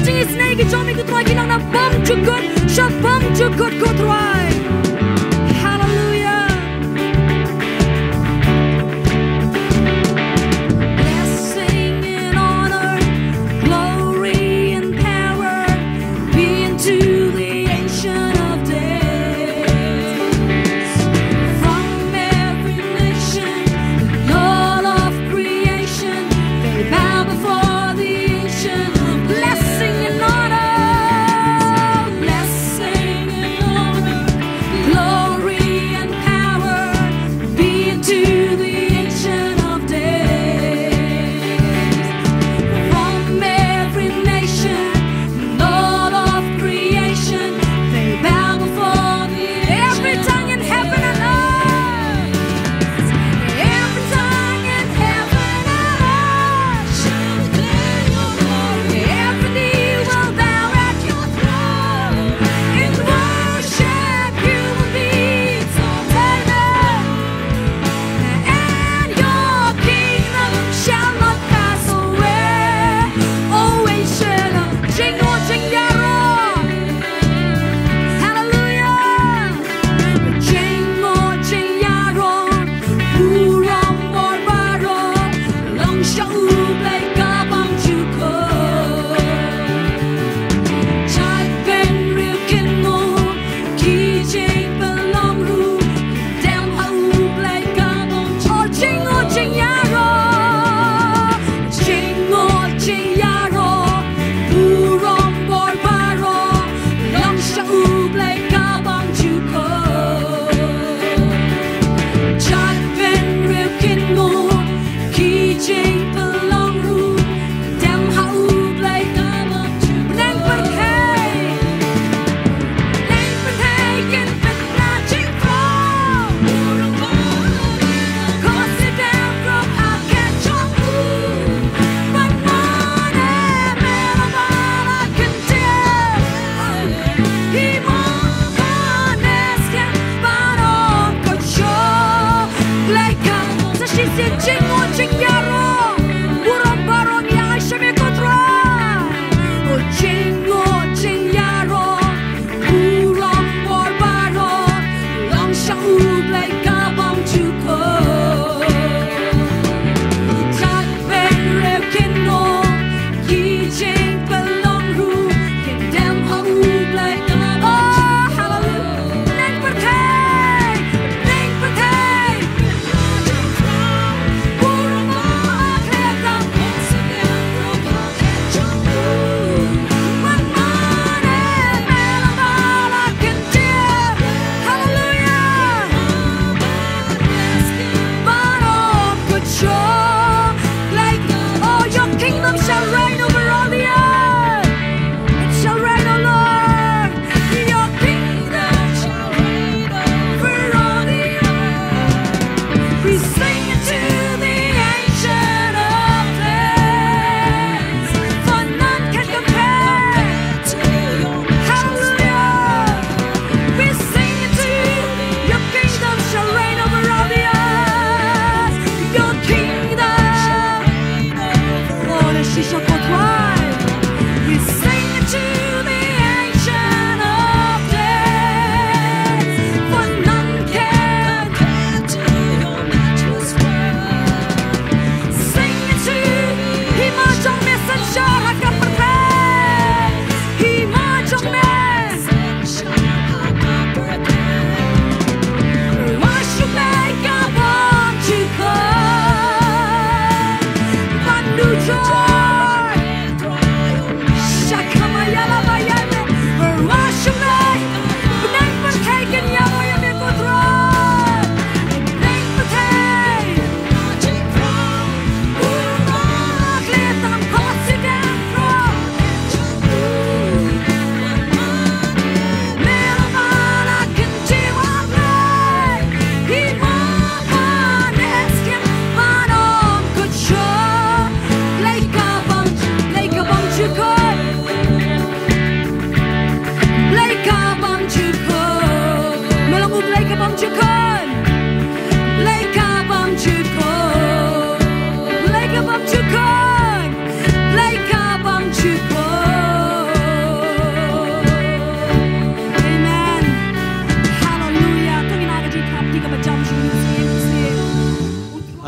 Gdzie jest najgdzie, ciągle go trwa, gina na bam, czy god, szabam, czy god, go trwa.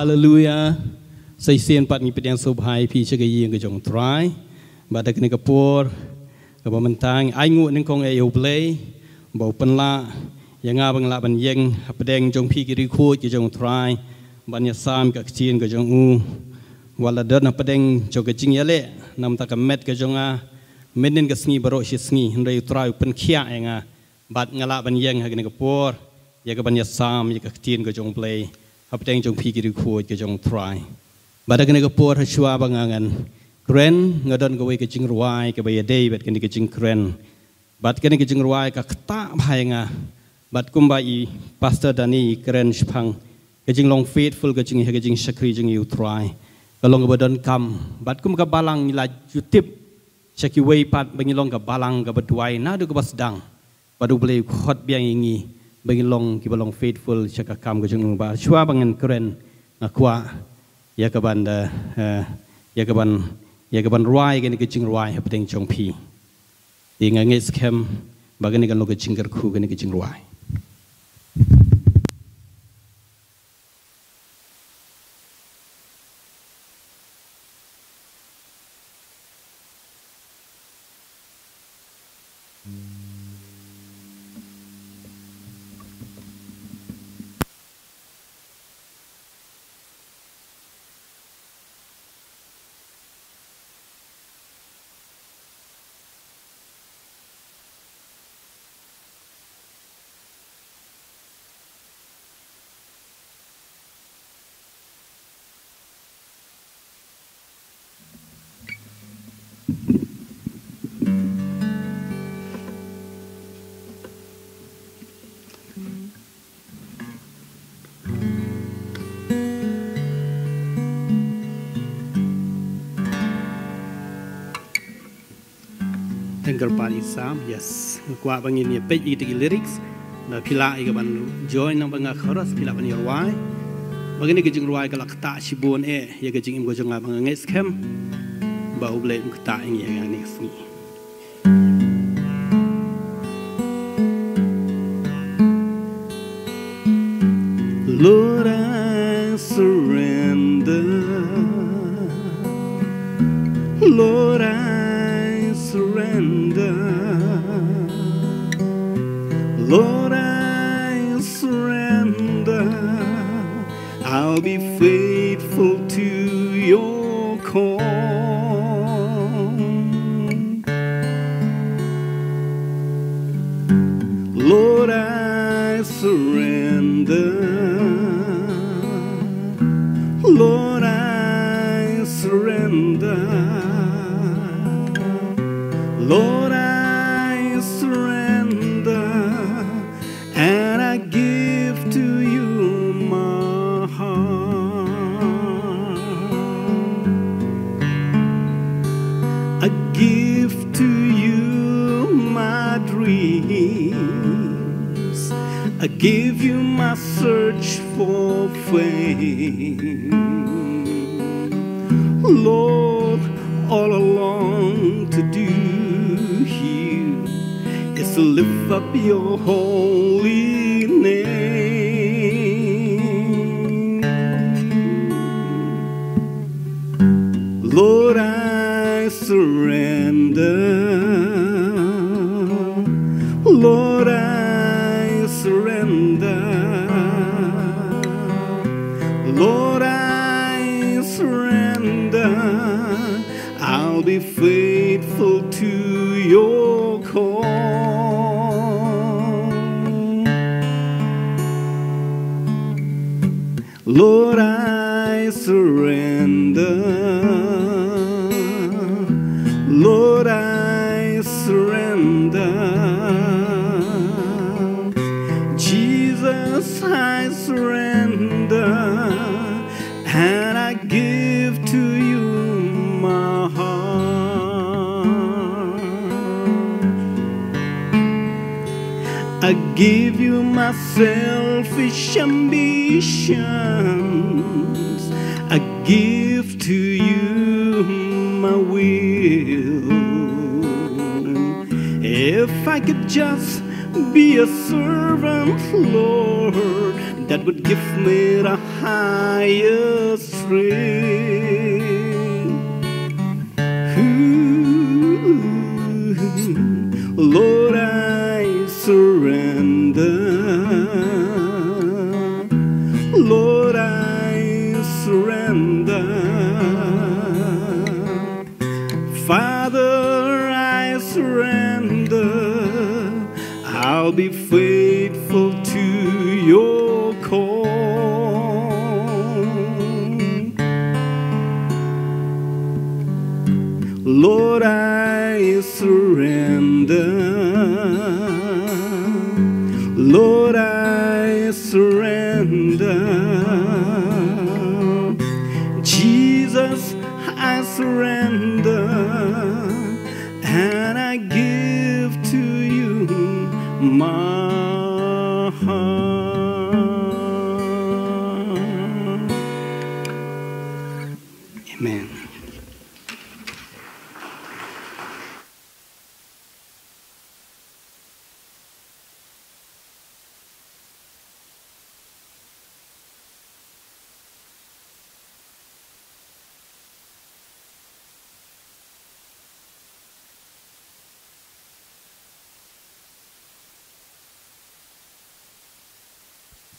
Hallelujah. Say sin pat ni pedang subhai pi chaga yeng ke jong try. Ba ta kene kapur. Ka ba mentang ai ngu ning kong ai oblay. Ba pen la yang a bang la ban yeng pedang jong pi ki ri khu ke jong try. Ban ya sam ka chien ke jong u. Wala da na pedang jo ke jing yale. Nam ta ka met ke jong a. Menin ke sngi baro shi sngi hendai try pen khia yang a. Bat ngala ban yeng ha kene kapur. Ya ka ban ya sam ya ka chien ke jong play. ហើយប្រទេសជុងភីគីឬខួចក៏ជុងត្រៃបាទដល់គ្នាក៏ពួរហើយឈួរបងងិនក្រែនងដុនក៏វិញក៏ជិងរវាយក៏វិញដេវីតគ្នាក៏ជិងក្រែនបាទគ្នាក៏ជិងរវាយក៏ខ្តាបហើយងាបាទគុំបាយប៉ាសទ័រដានីក្រែនស្ផាំងក៏ជិងឡងហ្វេតហ្វុលក៏ជិងហកជិងសាគ្រីជិងយូត្រៃក៏ឡងក៏ដុនកំបាទគុំក៏បាឡាំងលាជុទិបជាគីវេប៉ាត់បងឡងក៏បាឡាំងក៏បាត់វាយណាដូចក៏ស្ដាំងបាទដូចបលីខត់បៀងងី bagi long kibalong faithful syaka kam ke jung ba chua bangen keren ngakwa ah, ya ka ban da ah, ah, ya ka ban ya ka ban ruai gen ke jing ruai hep ding chong pi ding ngai skem bagen gen kan lo ke jing ker khu gen ke jing ruai Mm-hmm. Tengkel Pali Sam, yes. Kwa bang ini pek itu lyrics. Nah pila ika ban join nang bang khoras pila ban yurwai. Bang ini ruai kalak ta sibun eh, ya kejeng im gojeng abang ngeskem. Bau blek ta ing ya ngani sini. Lord, I surrender. Lord, I surrender, and I give to you my heart. I give to you my dreams. I give you my search for fame. Lord, all I long to do here is to lift up your holy I give you my selfish ambitions. I give to you my will. If I could just be a servant, Lord, that would give me the highest thrill. Ooh, Lord, surrender. Lord, I surrender. Father, I surrender. I'll be faithful.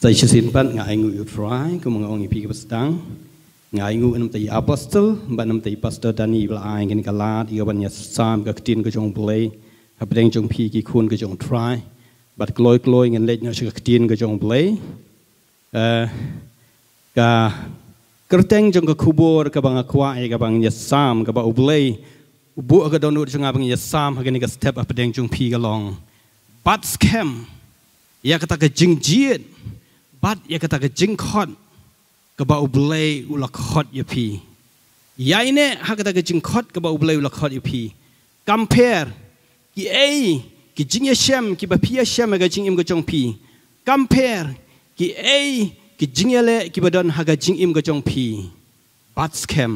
tai che sin pat nga ai ngu yu fry ko mong ngi pi ka stang nga ai ngu nam tai apostle ba nam tai pastor dani bla ai ngin ka lat yo ban ya sam ka tin ko jong play ka bring jong pi ki khun ko jong try but gloy gloy ngin lech no che ka tin ko jong play eh ka kerteng jong ka kubur ka bang akwa ai ka bang ya sam ka ba u play bu ka don nur jong abang ya sam ha ngin ka step up bring jong pi ka long but scam ya ka ta ka jing jiet บัดยากตะกจิงขอดกบ่าอุบเลยอุลกขอดยพียายเนี่ยหากตะกจิงขอดกบ่าอุบเลยอุลกขอดยพีกัมเพร์กีเอกีจิงยาเชมกีบะพียาเชมกจิงอิมกจงพีกัมเพร์กีเอกีจิงยาเลกีบะดอนหากจิงอิมกจงพีบัดสเคม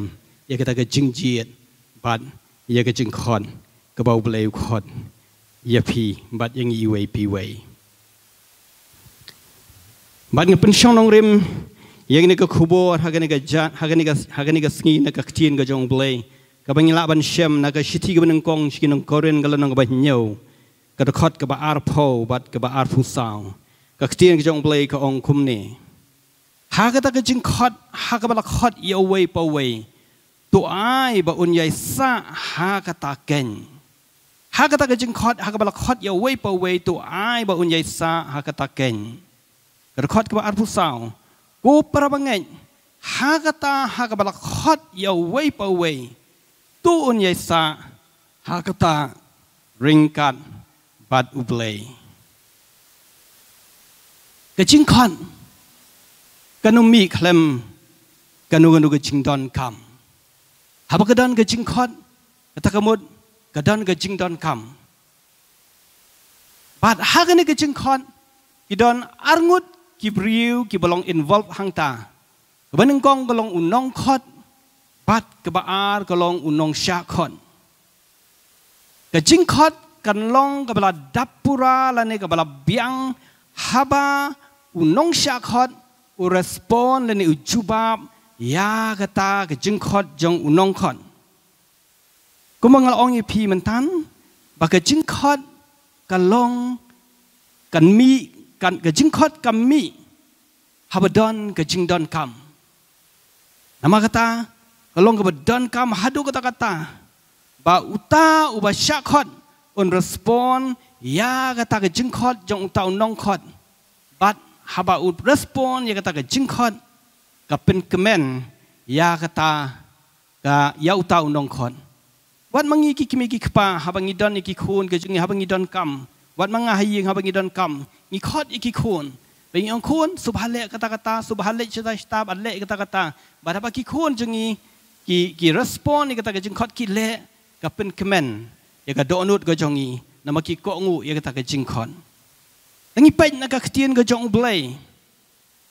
ยากตะกจิงจีดบัดยากจิงขอดกบ่าอุบเลยอุขอดยพีบัดยังอีเวปีเว만게픈쇼농림예그니까쿠보하가니까자하가니까하가니까스니나가 κτ 인거정블레가방이라반셴나가시티그는꽁시기는거렌걸는거바뇨가도컷가바아르포밭가바아르푸사우가 κτ 인거정블레거엉쿰니하가다그진컷하가바라컷여웨이버웨이또아이바운야이사하가다겐하가다그진컷하가바라컷여웨이버웨이또아이바운야이사하가다겐 rekod ke arbu sao ku para bangai ha kata ha ka bala khot yo ya wei pa wei tu un ye ya sa ha kata ringkat bat u play ke ching khan kanu mi khlem kanu kanu ke ching don kam ha ba ke don ke ching khan ta ka mut ke don ke ching don kam bat ha ke ne ke ching khan ki don arngut กิบริวกิบลองอินวอลฟ์ฮังตาบันงกองกลองอุนนองคอดปัดกบอาร์กลองอุนนองชาคอนกจิงคอดกันลองกบลาดับปุระและในกบลาเบียงฮาบาอุนนองชาคอดอุรสปอนและในอุจุบาบยากตากจิงคอดจงอุนนองคอนก็มังลองอีพีมันทันบักจิงคอดกันลองกันมี kan ke jingkot kami habadon ke jingdon kam. Nama kata kalau ke badon kam hadu kata kata ba uta uba syakhot on respon ya kata ke jingkot jong uta unong khot bat haba ut respon ya kata ke jingkot ka pen kemen ya kata ka ya uta unong khot wat mangi ki kimi ki kpa habangi don ki khun ke jingi habangi don kam wat manga hayi habangi don kam มีคอดอีกกี่คนเป็นองคนสุภาเลกตากตาสุภาเลชตาชตาบัลเลกตากตาบัดาบกี่คนจึงงี้กี่กี่รีสปอนนี่กตากจึงคอดกี่เละกับเป็นคอมเมนยากโดนุดก็จงงี้นามากี่กงูยากตากจึงคอนแล้วนี่เป็นนักขีนก็จงเบลย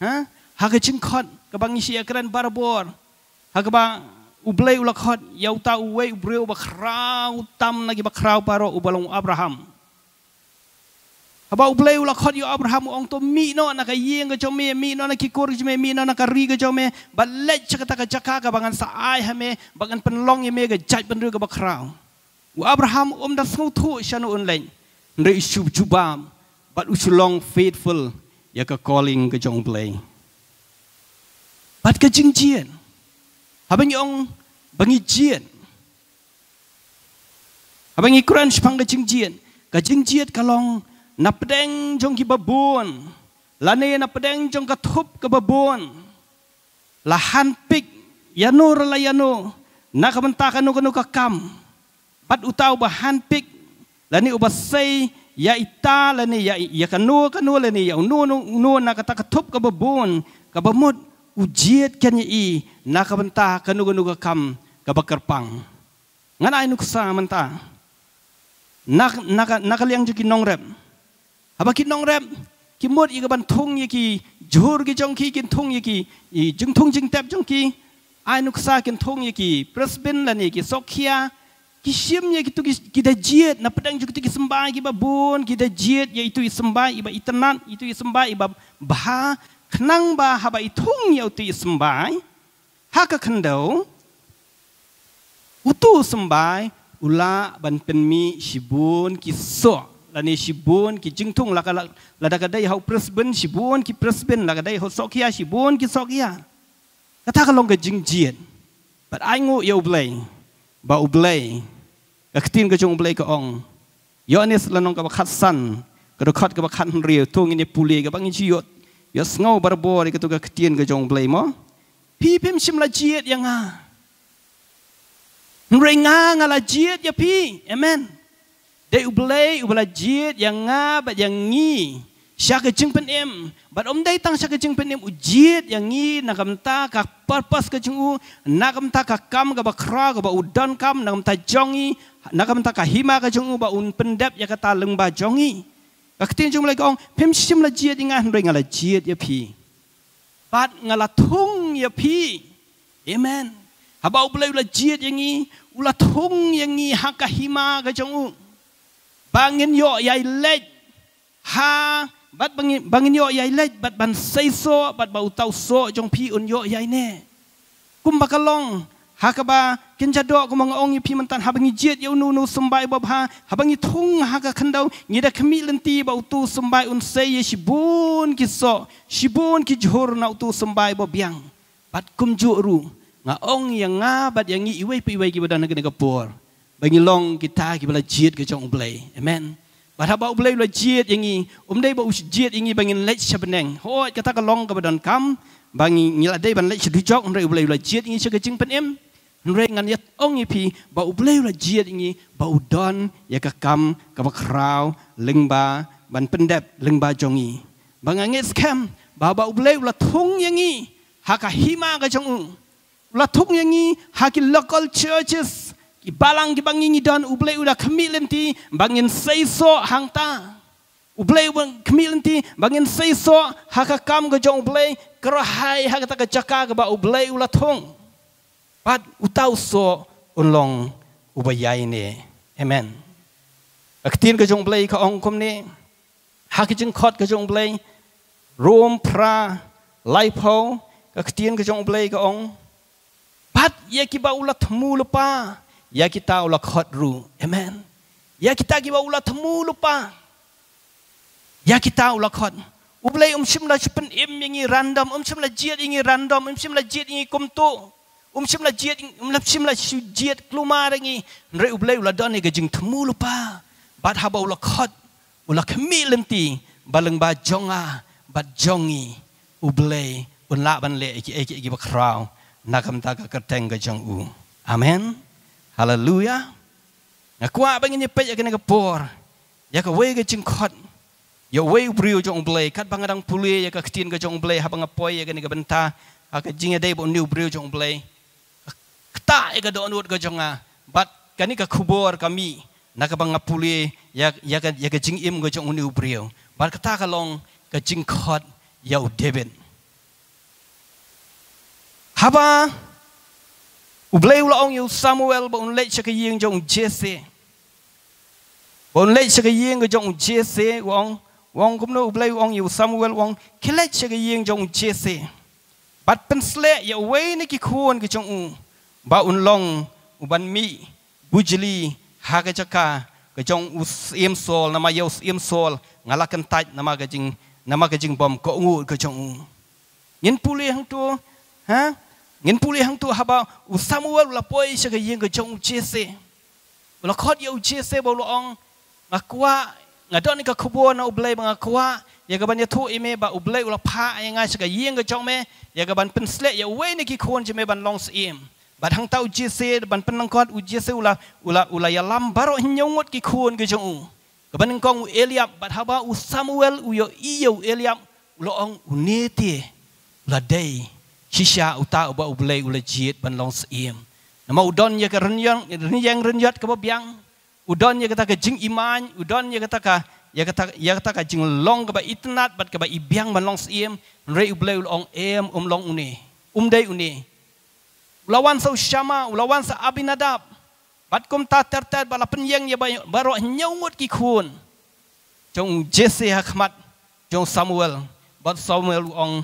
ฮะหากจึงคอดกับางอิเชียกรันบาร์บอร์หากบางอุเบลอุลคอดยาวตาอุเวอุเบลบักคราวตั้มนักบักคราวปารออุบลงอับราฮัม Aba ublei ula khot yo Abraham ong to mi no na ka yeng cho me mi no na ki kor cho me mi no na ka ri cho me ba lech cha ka cha ka ga bangan sa ai ha me bangan pen long ye me ga chaj pen ru ga ba krao u Abraham um da sngu thu sha no un leng re isu chu bam ba u chu long faithful ya ka calling ga jong blei ba ka jing jian ha bang yong bang jian ha bang i kran shpang ga jing jian ga jing jian ka long napdeng jong ki babun lane napdeng jong ka thup ka babun lahan pik yanur la yanu nakamenta kanu kanu ka kam pat utau bahan pik lani ubasai ya ita lani ya ya kanu kanu lani ya nu nu nu nakata ka thup ka babun ka bamut ujiet ken i nakamenta kanu kanu ka kam ka bakarpang ngana inu kusa menta nak nak nak liang jukin nongrem rem apa kita nong rap? Kita mud ikan ban tung ye ki, jor ki jong ki kin tung ye ki, i jeng tung jeng tap jong ki, ai nuk sa kin tung ye ki, Brisbane lan ye ki, Sokia, ki siem ye ki tu kita jiet, na pedang juk tu ki sembah ki babun, kita jiet ye itu sembah iba itenan, itu sembah iba bah, kenang bah haba itung ye itu sembah, hak kendau, utu sembah, ula ban penmi sibun ki sok lani shibun ki jingtung la la da kadai hau presben shibun ki presben la kadai hau sokia shibun ki sokia kata ka longa jingjien but i ngo yo blay ba u blay ka ktin ka chung blay ka ong yonis la nong ka khatsan ka do khat ka khat rie tung ni puli ka bang chi yo yo sngo bar bo ri ka tu ka ktin ka chung blay mo pi pim sim la jiet yang a ngrei nga nga jiet ya pi amen Dei ublei ubla jid yang nga yang ngi sya ke jing pen bat om dei tang sya ke jing pen yang ngi nakam kam ta ka parpas ke jing u na kam ta ka kam ga ba kra ga udan kam nakam kam ta jongi nakam kam ta ka hima ke jing u un pendap ya kata leng jongi ka ketin jing mulai gong pem sim la jid inga hen ringa jid ya pi ya bat ngala tung ya pi amen haba ba ublei ula jit yang ngi ula tung yang ngi ha hima ke jing u bangin yo yai lej ha bat bangin bangin yo yai lej bat ban sai so bat ba utau so jong pi un yo yai ne kum bakalong ha ka ba kin cha do ko mang ong pi man tan ha bangi jiet yo nu nu sumbai ba ha ha bangi thung ha ka khandau ni da khmi len ti ba utu sumbai un sai ye shibun ki so shibun ki jhor na utu sumbai ba biang bat kum ju ru nga ong yang nga bat yang i wei pi wei ki badan ke ne ka por បងយងគីតាគីបលាជាតិគីចង់អ៊ំប្លេអមែនបាទថាបោអ៊ំប្លេលាជាតិយងីអ៊ំដេបោជាតិយងីបងលេចឆាប់ណេងហូចកថាកឡងកបដនកំបងញាដេបលេចឌីចកអ៊ំរេអ៊ំប្លេលាជាតិយងីឈកជិងពិនអឹមរេងងានយ៉ាអងយីពីបោអ៊ំប្លេលាជាតិយងីបោដនយកកំកបក្រៅលឹងបាបានពិនដេបលឹងបាចងីបងងេស្កាំបោបោអ៊ំប្លេលាធុងយងីហាកាហ៊ីម៉ាកចងអ៊ំលាធុងយងីហាគីលកលឈឺឈឺ ibalang gibang ini dan ublay udah kemilin ti bangin seiso hangta ublay bang kemilin ti bangin seiso hakakam gajong ublay kerahai hakata kecaka gaba ublay ulatong pad utau so unlong ubayai ni amen aktin gajong ublay ka ongkom ni hakijing kot gajong ublay rom pra laipo aktin gajong ublay ka ong pad yekiba ulat mulupa ulat mulupa Ya kita ulah khadru. Amen. Ya kita giwa ulah temu lupa. Ya kita ulah khad. Ublay umsim la cepen im yang ini random. Umsim la jiat ingi random. Umsim la jiat ingi ini kumtu. Umsim la jiat umsim lah la jiat kelumar yang ini. ublay ublai ulah dan ini temu lupa. Bat haba ulah khad. Ulah kemi lenti. Baleng ba jonga. Bat jongi. Ublai. Unlak ban le. Iki-iki-iki bakraw. Nakam taka kerteng ke u. Amen. Haleluya. Aku apa ingin nyepet ya kena kepor. Ya ke wei ke cingkot. Ya wei priu jong blai kat pangadang pulie ya ke ketin ke jong blai ah. habang apoi ya kena kebenta. Aka jing ade bo new priu jong blai. Kta ya ke donut ke jonga. Bat kani ke kubur kami. Nak ke bang apulie ya ya ke ya ke jing im ke jong new priu. Bat kta ka long ke cingkot ya udeben. Haba Haba U blei ulo ong yu Samuel ba un lech ke yeng jong Jesse. Ba un lech ke yeng jong Jesse wong wong kum no u blei ong yu Samuel wong ke lech ke yeng jong Jesse. Bat pen sle ye wei ne ki khuon ke jong u ba un long u ban mi bujli ha ke chaka ke jong u im sol na ma yu im sol ngala kan tai na ma ke jing na ma ke jing bom ko ngu ke jong u. Yin puli hang tu ha ngin puli hang tu haba u samuel la poi sha ge yeng ge chong che se la khot ye u che se bo lo ong nga kwa nga don ka khubo na u blai nga kwa ye ga ban ye thu i me ba u blai u la pha ay nga sha ge yeng ge chong me ye ga ban pen sle ye we ni ki khon je me ban long si im ba hang tau che se ban pen nang khot u che se u la u la u la ya lam baro nyong ki khon ge chong u ga ban kong u eliab ba haba u samuel u yo i yo eliab lo ong u ne ti la dai Shisha uta uba ubele ule jiet ban long seim. Nama udon ya kerenyang, renyang renyat ke bobiang. Udon ya kata ke iman, udon ya kata ke ya kata ya kata ke long ke itnat bat ke ibiang ban long seim. Re ubele ul ong em um long uni, um day uni. Ulawan sa ushama, ulawan sa abinadab. Bat kum ta ter ter bala penyang ya baro nyongut ki kun. Jong Jesse Hakmat, Jong Samuel, bat Samuel ong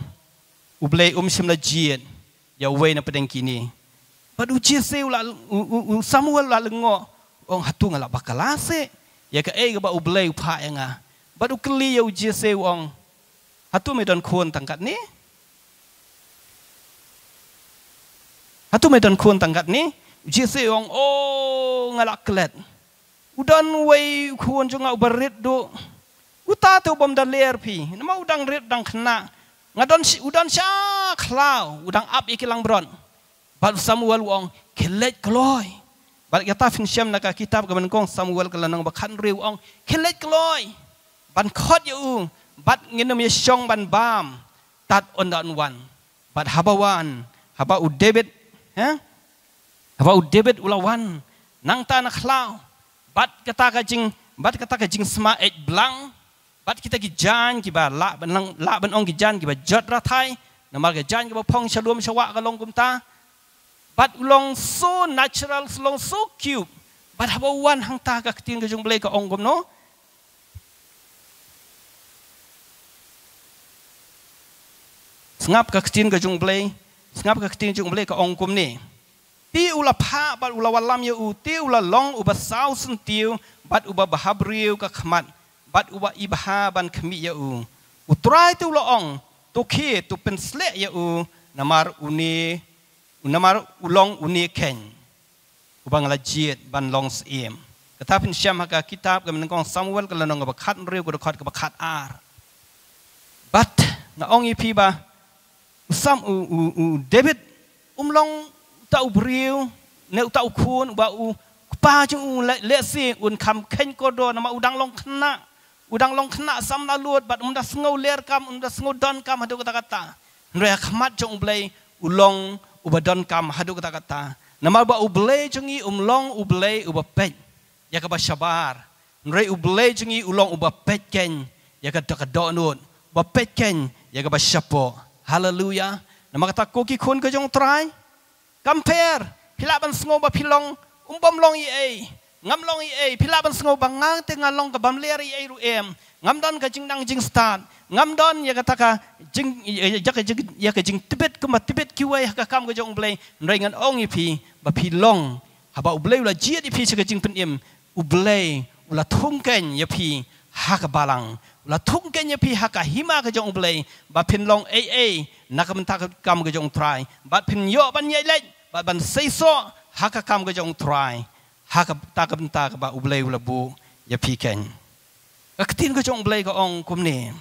u blei um sim la jien ya wei na pedeng kini pad u jien se u la samuel la lengo ong hatu ngala bakalase ya ka ei eh, ga ba u blei pha yanga pad u kli ya u jien se u ong hatu me don khon tangkat ni hatu me don khon tangkat ni oh, u jien se ong o ngala klet udan wei khon jo ngau berit do Uta tu bom dan ler pi, nama udang red dang kena ngadon si udan siya klaw udang up ikilang bron bal samuel wong kelet kloy bal yata fin siam naka kitab gaman kong samuel kalanang bakan ri wong kelet kloy ban khot yu bat nginum ye syong ban bam tat on dan wan bat habawan haba u debit ha haba u debit ulawan nang ta na klaw bat kata kajing bat kata kajing sma et blang bat kita gi jan ki ba la ban la ban ong gi jan ki ba jot ra thai na mar gi jan ki ba phong sha luom ka long kum ta bat long so natural so long so cute bat ha ba wan hang ta ka ktin ge jung ble ka ong kum no ngap ka ktin ge jung ble ngap ka ktin jung ble ka ong kum ni ti ula pha bat ula walam ye u ti ula long u ba sau sun ti bat u ba bahabriu ka khmat bat uwa ibha ban khmi ya u utrai tu lo ong to khe tu pen sle ya u namar uni namar ulong uni ken u bang la jiet ban long siem kata pen syam ka kitab ka men kong samuel ka lanong ba khat re ku khat ka khat ar bat na ong ipi ba sam u u u david umlong ta u briu ne ta u khun ba u ปาจุงเลเลสิอุนคำเข่งกอดนมาอุดังลงขนา udang long kena sam la lut bat um da sngo ler kam um da sngo don kam hadu kata kata ndre khmat jong blai ulong uba don kam hadu kata kata nama ba ublai jongi um long ublai uba pet ya ka ba sabar ndre ublai jongi ulong uba pet ken ya ka ta ka don nut ba pet ken ya ka ba sapo haleluya nama kata ko ki khun ka jong trai kam pher hilaban sngo ba pilong um bom long i ai ngam long i ei phila ban sngo bang ngang te nga long ka bam le ri ei ru em ngam don ka jing nang jing stan ngam don ya ka ta ka jing ya ka jing ya ka jing tibet ku ma tibet ki wa ya ka kam ga jong blai ngai ngan ong i phi ba phi long ha ba u blai la ji di phi che ka jing pen em u blai u la thung ken ya phi ha ka balang u la thung ken ya phi ha ka hima ka jong blai ba phin long ei ei na ka man ta ka kam ga jong try ba phin yo ban ye le ba ban sei so ha ka kam ga jong try hak ta ka ta ka ba ublei ula bu ya pi ken ak tin ko chong blei ka ong kum ni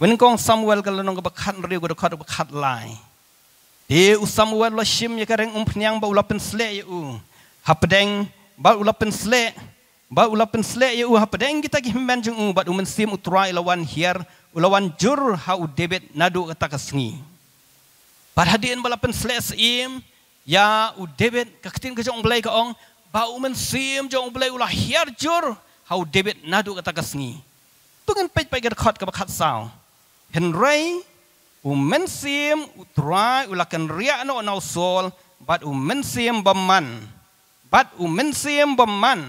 wen kong samuel ka nong ka ba khat ri ko ka ba khat lai de u samuel lo shim ya ka um phniang ba ula pen sle ya u ha pedeng ba ula pen sle ba ula pen sle ya u ha kita ki men jung u ba du men sim utrai lawan hier ulawan jur ha u debet nadu ka ta ka sngi Parhadiin sle sim ya u David kaktin ke jong blai ka ong ba u men sim jong blai ulah hierjur how ha David nadu kata kasngi tungen pej pai ger khat ka khat sao hen rei u men sim u try ulah ken ria no no sol but u men sim baman but u men sim baman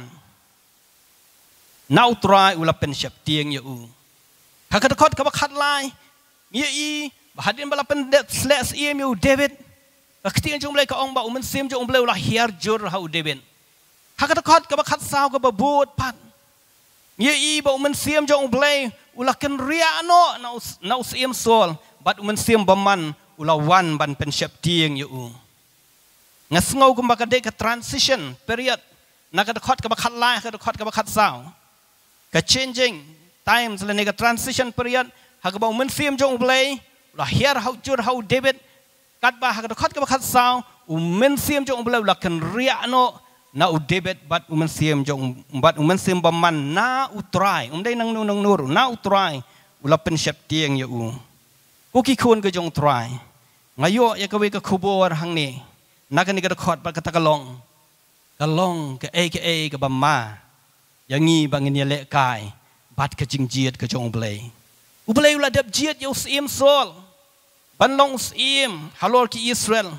now try ulah pen syap tieng ye u ka ka khat ka khat lai ye i hadin bala pen slash em u David Ketika jung lai ka ong ba umen sim jung bleu la hier jur lah ha udeben Hakat khat ka ba khat sao ka ba bot pat ye i bawa umen sim jung blei ula ken ria no naus naus im sol bat umen sim ba man ula wan ban pen shep tieng yu nga ngau kum ba ka transition period na ka khat ka ba khat lai ka khat ka ba khat sao ka changing times la nega transition period ha ka ba umen sim jung blei ula hier ha jur ha udeben kat bah kat khat kat khat sao umen siem jong blau la kan ria no na u debet bat umen siem jong bat umen siem ba man na u try um dai nang nang nur na u try u la pen shep tieng ya u ku ki khun ke jong try ngayo ya ka we ka khubor hang ni na ka ni ka khat ba ka ta ka long ka long ka a ka a ka ba ma ya ngi ba ngi le kai bat ka jing jiet ka jong blai u blai u la dab jiet yo siem sol 本龙是因，哈罗去以色列，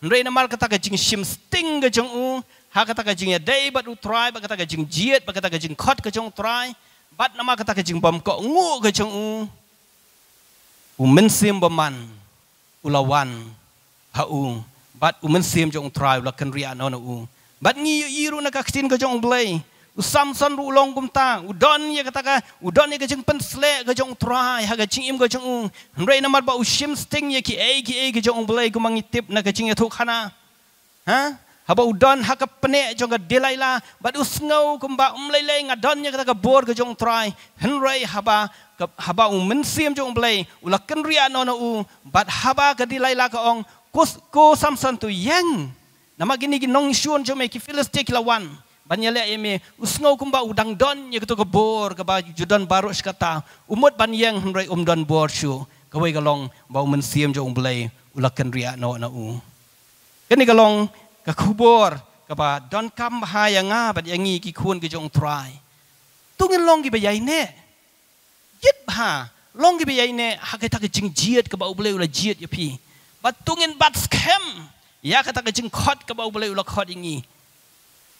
瑞那马克他个经心定个经乌，哈克他个经也得不如 try，不克他个经接，不克他个经 cut 个经 try，把那马克他个经帮个乌个经乌，乌门心不满，乌拉万，哈乌，把乌门心就 try，乌拉肯瑞阿诺乌，把你一路那个听个经 play。usam san ru long kum ta udon ye kata ka udon ye ke jing pen sle ke jong tra ya ke jing im ke jong re na mar ba ushim sting ye ki a ki a ke jong blai ku mangi tip na ke jing ye thu khana ha haba udon ha ke pne jong ke delaila ba du sngau kum ba um lai lai ngadon ye kata ka bor ke jong trai hen re ha haba haba um men siam jong blai ulak ken ria no no u bat haba ke delaila ka ong ko ko samson tu yang Nama gini gini nong shun jom eki filistik lawan banyak lek ini usno kumba udang don ya kita kebor keba judan baru sekata umat ban yang hendai um don bor shu kawai galong bau mensiem jo umblay ulakan ria no na u kini galong ke kubor keba don kam bahaya ngah, bad yang ngi ki kuan ke jo ung try tungin long ki bayai ne yit ha long ki bayai ne hakai tak jing jiet keba umblay ulak jiet yapi pi, tungin bat scam ya kata ke jing khot keba umblay ulak khot ingi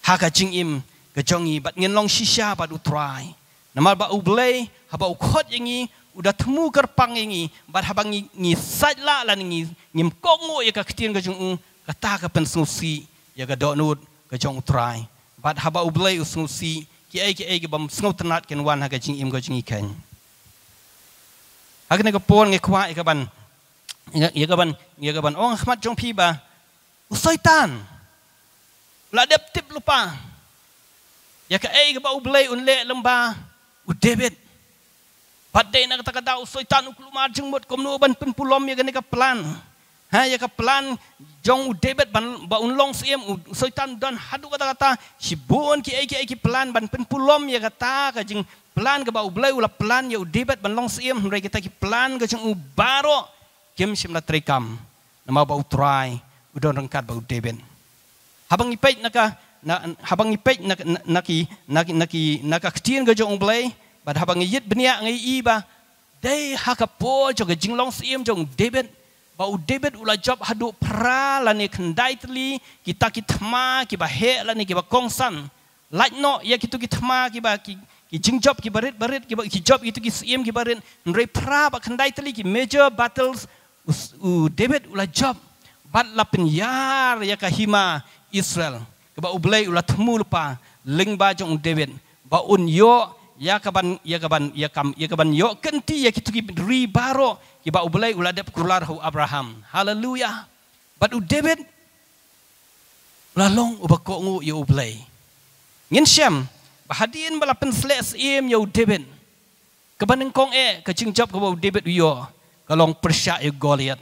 ha ka ching im ka chong i bat ngin long shi sha pa du try na ma ba u blay ha ba u khot yingi u da thmu kar pang yingi bat ha bang ngi sai la la ngi ngim ko ngo ya ka khtien ka chung ka ta ka pen su si ya ga do nut ka chong try bat ha ba u blay u su si ki ai ki ai ga bam sngau tnat ken wan ha ka ching im ka chung i ken ha ka ne ka por ngi khwa e ka ban ya ka ban ya ka ban ong khmat chong pi ba u saitan Meladap tip lupa. Ya ka eh, ka ba ublay unle lembah u oh, debit. Patay na kata kata usoy oh, tanu oh, kulumar jeng mot komno ban pen pulom ya ganika plan. Ha ya ka plan jong u debit ban ba unlong siem usoy tan dan hadu kata kata si buon ki ay ki ay plan ban pen pulom ya kata ka jeng plan ka ba ublay ula plan ya u debit ban long siem mereka kita ki plan ka jeng u baro kim sim la trikam. Nama ba u try udon rengkat ba u debit habang ipet naka na, habang ipet nak naki naki naki naka ktien gajo ong blay but habang yit bnia ngai iba dei haka po joga jinglong siem jong debet bau debet ula job hadu pra la ne kandaitli kita kitma ki ba he la ne ki ba kongsan lai no ya kitu kitma ki ba ki ki jing job ki barit barit ki ba ki job itu ki siem ki barit nre pra ba kandaitli ki major battles u debet ula job bat la penyar ya kahima hima Israel. Kebab ublay ulah temu lupa ling baju ung David. Ba un yo ya kaban ya kaban ya kam ya kaban yo kenti ya kitu ki ri baro kebab ublay ulah dep kular hu Abraham. Haleluya. Bat u David la long ubako ngu ya ublay. Ngin syam bahadin bala pensles im ya David. Kaban ng kong e eh, kacing job kebab David yo kalong persya yo Goliat.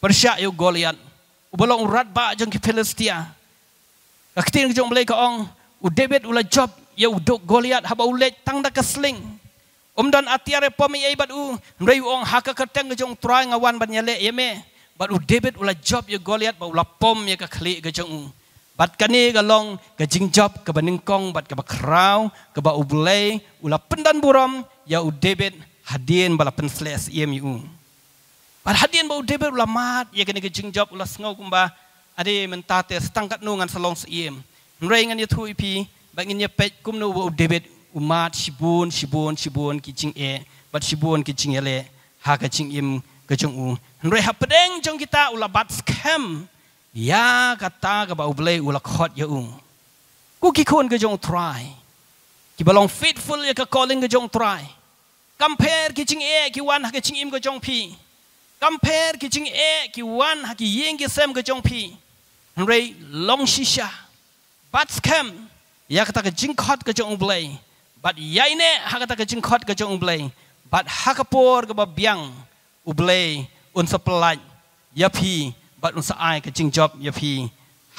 Persya yo Goliat ubalong rat ba jong ki Philistia. Akti lah, ng jong ka ong, u David ula job, ya u dok Goliath, haba u let tang da kasling. Umdan atiare pomi ay bat u, nrei ong haka kerteng jong try ngawan ban nyale, yeme. Bat u David ula job ya Goliath, ba ula pom ya kakli ke jong Bat kani ka long, ka jing job, ka ba ningkong, bat ka ba kraw, ka ba ubulay, ula pendan buram, ya u David hadien bala pensles iem yung. Perhatian bau debel ulah mat, ia kena kejengjap ulah sengau kumba. Ada mentate setangkat nu ngan selong seiem. Mereka ingin ia tu ipi, bagin ia pek kum nu bau debel umat, sibun, sibun, sibun, kicing e, bat sibun, kicing ele, ha kicing im, kicing u. Mereka hapedeng jong kita ulah bat skem. Ya kata ke bau bele ulah khot ya ung. Kukikun ke jong try. Kibalong faithful ya ke calling ke jong try. Compare kicing e, kiwan ha kicing im ke jong pi. Kibalong faithful ya ke calling ke jong try. กําเพรกิจิงเอกิวันฮักยิงกิเซมกะจงพีเรลองชิชาบัตสแคมยากตะกะจิงคอดกะจงบลัยบัตยายเนฮักตะกะจิงคอดกะจงบลัยบัตฮักปอร์กะบะบียงอุบลัยอุนสะปลัยยาพีบัตอุนสะอายกะจิงจอบยาพี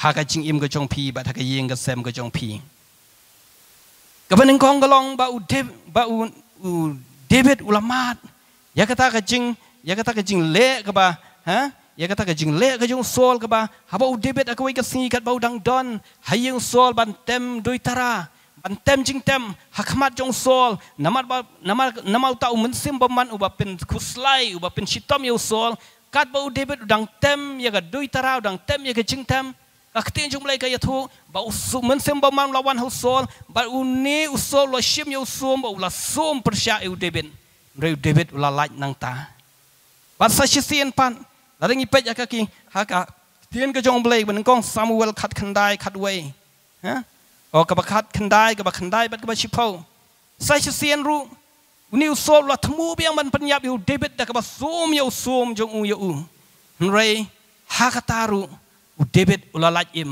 ฮักกะจิงอิมกะจงพีบัตฮักยิงกะเซมกะจงพีกับนึงคองกะลองบะอุเดบะอุเดบิดอุลามาดยากตะกะจิง ya kata ke jing le ke ba ha ya kata ke jing le ke jung sol ke ba ha ba debet aku wei ke sing kat bau dang don hayung sol ban tem doi tara ban tem jing tem hakmat jung sol namat ba namal namal tau mun sim ba man uba pin khuslai uba pin sitom yo sol kat bau debet dang tem ya ga doi tara dang tem ya ke jing tem Akhtin jung mulai kaya tu, bau sum mensem bau lawan hausol, bau uni usol lo shim yo sum bau la sum persia yo debet. Rai debet ulalat nang ta. ปัสสิเซียนปันแล้วงี้เป็ดยากกิฮักกเทียนกระจงเบลกบันกองซามูเอลขัดขันได้ขัดเวฮะออกกับขัดขันได้กับขันได้บัดกับชิพเอาใส่เซียนรู้วันนิวโซลละทมูเบียงมันปัญญาอยู่เดบิดดักกับซูมยูซูมจงอูยูอูเรฮักตารู้อุเดบิดอุลาลัดอิม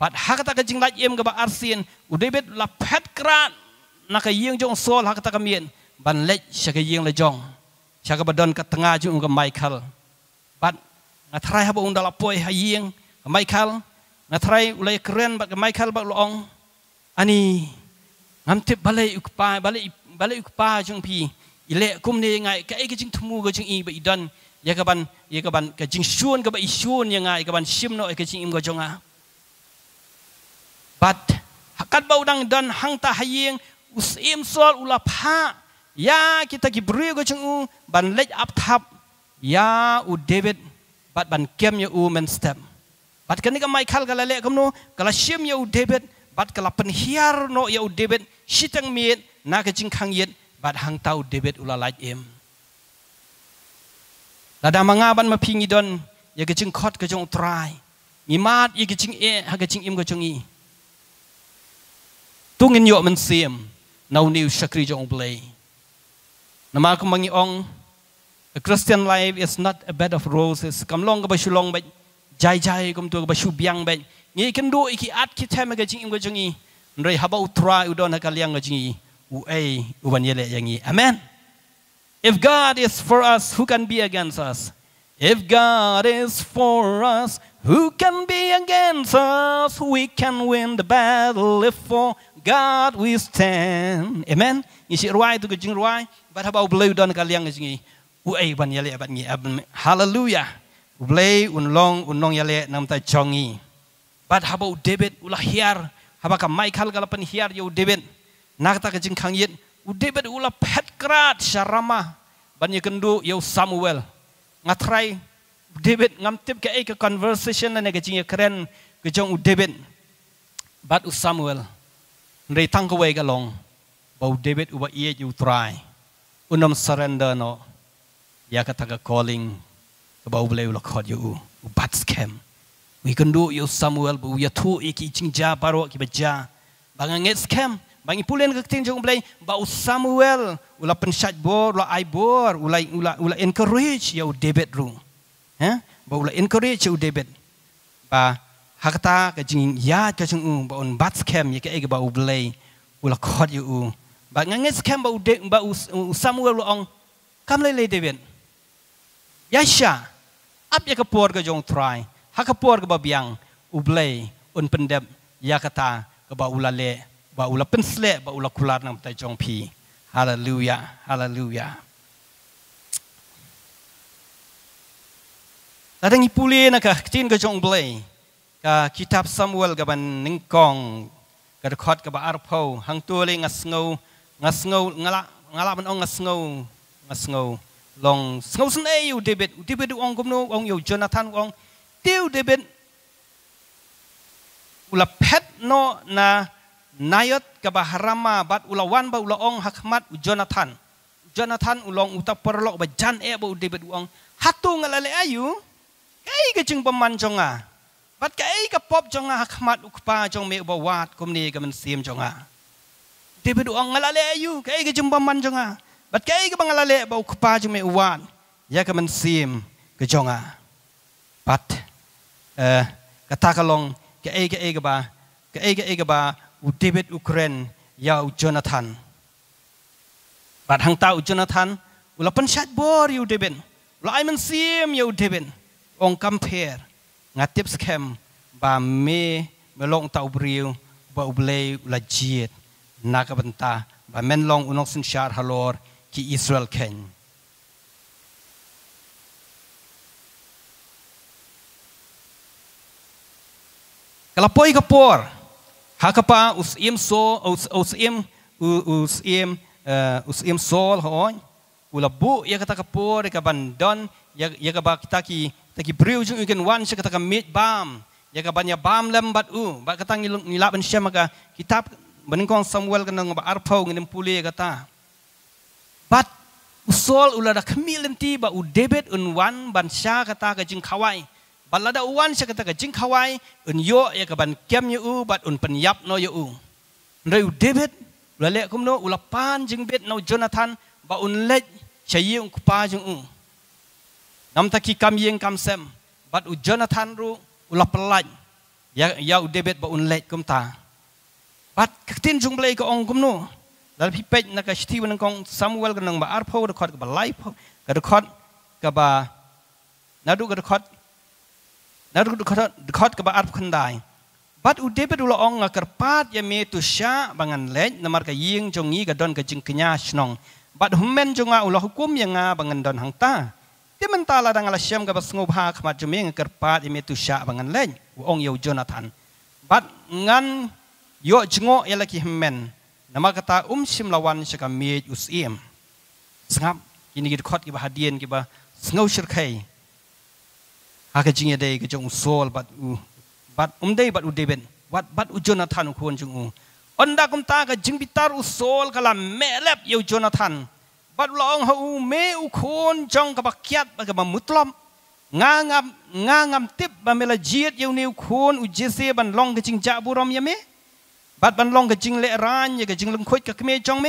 บัดฮักตากจิงลัดอิมกับอาร์เซียนอุเดบิดละเพ็ดกราดนักยิงจงโซลฮักตากเมียนบันเล็กชักยิงละจงชากบดอนกัตงาจุงกับไมเคิลบัดนัทไรฮับองดาลปอยหายียงกับไมเคิลนัทไรอุเลยเครนบัดกับไมเคิลบัดลองอันนี้งามทิพบาลอุกปาบาลบาลอุกปาจุงพีอิเลกุมเนยังไงก็ไอ้กจึงทมูก็จึงอีบอีดันยากบันยากบันก็จึงชวนกับอีชวนยังไงกับันชิมโนไอ้กจึงอิมก็จงอาบัดกัดบาดังดันหังตาหายียงอุสเอมซอลอุลาพา Ya kita kibri go chung ban lech up thap ya u David bat ban kem ya u men step bat kani ka mai khal kala le kam no kala shim ya u David bat kala pen hiar no ya u David sitang mi na ka ching khang yet bat hang tau David ula lai em la da manga ban ma phingi don ya ka ching khot ka chung try ngi mat ya ka ching e ha ka ching im ka chung i tungin yo men sim now new shakri jong blay Namal kumbangi ong, the Christian life is not a bed of roses. Kamlong ka ba shulong ba? Jai jai kum tu ba shubiang ba? Ngi kan do iki at ki tema ka jing ka jingi. haba utra udon ha kaliang ka jingi. Uai uban yele yangi. Amen. If God is for us, who can be against us? If God is for us, who can be against us? We can win the battle if for God we stand. Amen. Nyi si ruai tu kucing ruai. Bat habau beleu don kaliang kucing Uai ban yale abat nyi abn. Hallelujah. Ublei unlong unlong yale nam ta chongi. Bat habau David Ula hiar. Habaka Michael Galapan hiar yo David. Nakta kucing kangyet. U David ula pet kerat syarama. Ban yekendu yo Samuel. Ngatrai David ngam tip ke ke conversation lah na ke jing ya, keren ke jong u David bat u Samuel re tang ke ka long bau David u ba ie ju try unam surrender no ya ka ta calling ke bau ble u lo khot ju u bat scam we can do you ya Samuel bu ya tu ik ching ja baro ki ba ja bang ngets scam bang ipulen ke ting jong ble bau Samuel ulapen shat bor lo ai bor ulai ulai encourage ya u David room ya ha? ba ula encourage you david ba hakta ka jing ya cha chung ba un bat scam ye ka ege ba ubla ula khot yu u ba ngang scam ba u de ba u samuel ong kam le le david ya sha ap ye ka por ka jong try ha ka por ka ba biang ubla un pendep ya ka ta ka ba ula le ba ula pensle ba ula kular nam ta jong pi hallelujah hallelujah แล้วทั้งปุ่ลีนะครับทีนก็จงเบลยกับคิทับซามูเอลกับบันนิงกองกับคอตกับอาร์พาวหังตัวเลยงัสเงางัสเงางละงละมันองงัสเงางัสเงาลองสเงาสนเออยูเดบิดเดบิดองกุมโนองยูจอนาธานองเตียวเดบิดอุลาเพ็ดโนนานายต์กับฮารามาบัดอุลาวันบัดอุลาองฮักมัดอุจอนาธานจอนาธานอุลองอุตาปรลอกบัดจันเอบอุเดบิดองฮัตุงละเลออยูไอ้ก็จึงประมันจงอ่ะบัดไอ้ก็ปอบจงอ่ะขมัดอุกปาจงเมอุบวาดกุมนี้ก็มันเสียมจงอ่ะเดี๋ยวไปดูอังละเละอยู่ไอ้ก็จึงประมันจงอ่ะบัดไอ้ก็บังละเละบอุกปาจงเมอุวาดยาก็มันเสียมก็จงอ่ะบัดเอ่อกะตะกะลงก็เอ้ก็เอ้ก็บาก็เอ้ก็เอ้ก็บาอุเดบิดอุเครนยาอุจนาธันบัดหังตาอุจนาธันอุลปันชัดบอริอุเดวินลายมันเสียมยาอุเดบินองคำเพรงาติบสเคมบาเมเมลองตาอุบริวบาอุบเลยละจีดนักบันตาบาเมนลองอุนอกสินชาร์ฮาลอร์กีอิสราเอลเคนกลับไปกับปอร์ฮักปาอุสอิมโซอุสอิมอุสอิมอุสอิมโซลฮอยอุลบุยักตะกับปอร์ยักบันดอนยักยักบักตะกี้ tak kibriu jung ikan wan saya katakan mid bam. Ya kabanya bam lem u. Bat kata ngilung nilap ben maka kitab beningkong Samuel kena ngoba arpau ngilim pulih kata. Bat usol dah kamil lenti ba u debet un wan ban sya kata ka jing kawai. dah uwan saya kata ka jing kawai un yo ya kaban kem ya u bat un penyap no ya u. Ndai u debet no kumno pan jing bet no Jonathan ba un lej chayi un kupa jing u. Nam taki kam yeng kam sem, bat u Jonathan ru ulah pelaj, ya ya u debet ba unlet kum ta. Bat ketin jung belai ke ong kum nu, lal pipet nak kasti wenang kong Samuel kenang ba arpo rekod ke ba life, ke rekod ke ba nadu ke rekod, nadu ke rekod rekod ke ba arpo kendai. Bat u debet ulah ong ngak kerpat ya me tu sha bangan let, namar ke yeng jong yi ke don ke jing kenya shnong. Bat humen jong ulah hukum yang ngah bangan don hang ta. Ha di mentala dengan lasyam ke pas ngubha kemat jumeng kerpat ime tu syak bangan lain. Uang yau Jonathan. Bat ngan yo jengok ya laki hemen. Nama kata um sim lawan syakam miyaj usiem. Sengap kini gitu kot kibah hadian kibah sengau syirkai. Aka ha jingya day ke jeng usol bat u. Bat um day bat u deben. Bat bat u Jonathan ukuan jeng u. Onda kum ta ke jeng bitar usol kalam melep yau Jonathan. Jonathan. บัดลองหาเมอุคนจองกับขยัดกับมุตลอมงางามงางามติบบัดเมลจีดเยวนิวโคนอุจเซบันลองกจิงจับบุรอมยามบัดบันลองกจิงเลรานยกจิงลงคุยกับเมจองเม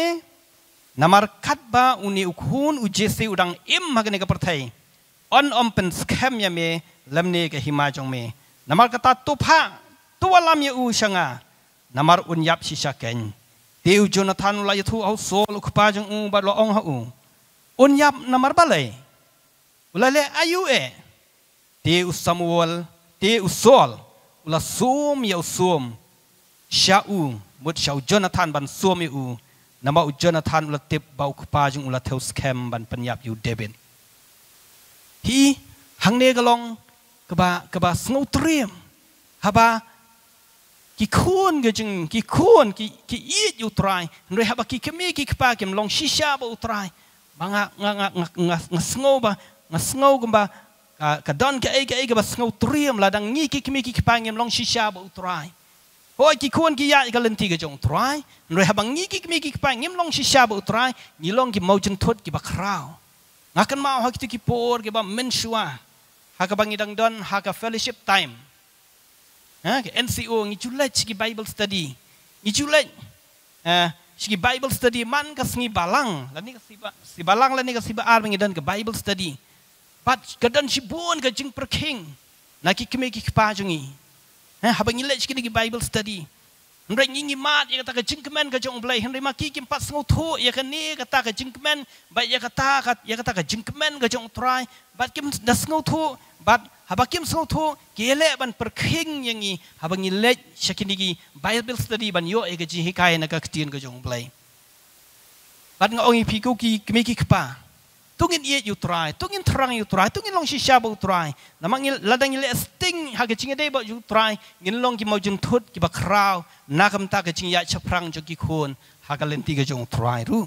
นามาร์คัดบ้าอุนิอุคนอุจเซอุดังอิมหากเนกับประเทศออนอมเป็นสแคมยามเลมเนกับหิมาจองเมนามาร์กตาตุพะตัวลามยอูชงานามาร์อุนยับชิชาเกน Tiu Jonathan la yatu au so lu kpa jung u ba lo ong ha u. Un yap na mar balai. Ula le ayu e. Tiu Samuel, tiu Saul, ula sum ya sum. Sha u mut sha Jonathan ban sum u. Nama u Jonathan ula tip ba u kpa jung ula teu scam ban penyap yu debin. Hi hang ne galong keba keba snow trim. Haba Haba กี่คนก็จึงกี่คนกี่กี่อีดอยู่ตรายเรียกว่ากี่คมีกี่ปากิมลองชิชาบอุตรายบางะงะงะงะงะงะสงบะงะสงบกันบะกะกะดอนกะเอกะเอกะบะสงบเตรียมละดังงี้กี่คมีกี่ปากิมลองชิชาบอุตรายโอ้ยกี่คนกี่ยากกะลันทีกะจงตรายเรียกว่างี้กี่คมีกี่ปากิมลองชิชาบอุตรายงี้ลองกี่มอจนทดกี่บะคราวงะกันมาเอาฮักตุกี่ปอร์กี่บะมินชัวฮักกะบังงี้ดังดอนฮักกะเฟลลิชิพไทม์ Ha, NCO ngi culai cik Bible study. Ngi culai. Ha, cik Bible study man ka sngi balang. Lani ka siba si balang lani ka siba ar mengi dan ke Bible study. Pat dan si bon ka jing perking. Na ki kemi ki kpa jungi. Ha, haba ngi lai cik ni Bible study. Mereka ingin mat, ia ya kata ke jengkemen ke jong belai. Mereka maki ke empat sengau tu, ia ya ya kata ni, ia kata ke jengkemen. Baik ia kata, ia kata ke jengkemen ke jong terai. Baik ke empat sengau tu, baik Habakim sautho kele ban perking yangi habangi let shakindigi bible study ban yo ege ji hikai na ka ktien ga jong blai ban nga ongi piku ki kemiki kpa tungin ye you try tungin trang you try tungin long shi shabo try namang ladang le sting ha ge chinge dei ba you try ngin long ki mo jung thut ki ba krau na kam ta ge ching ya chaprang jo ki khun ha ga len ti ga jong try ru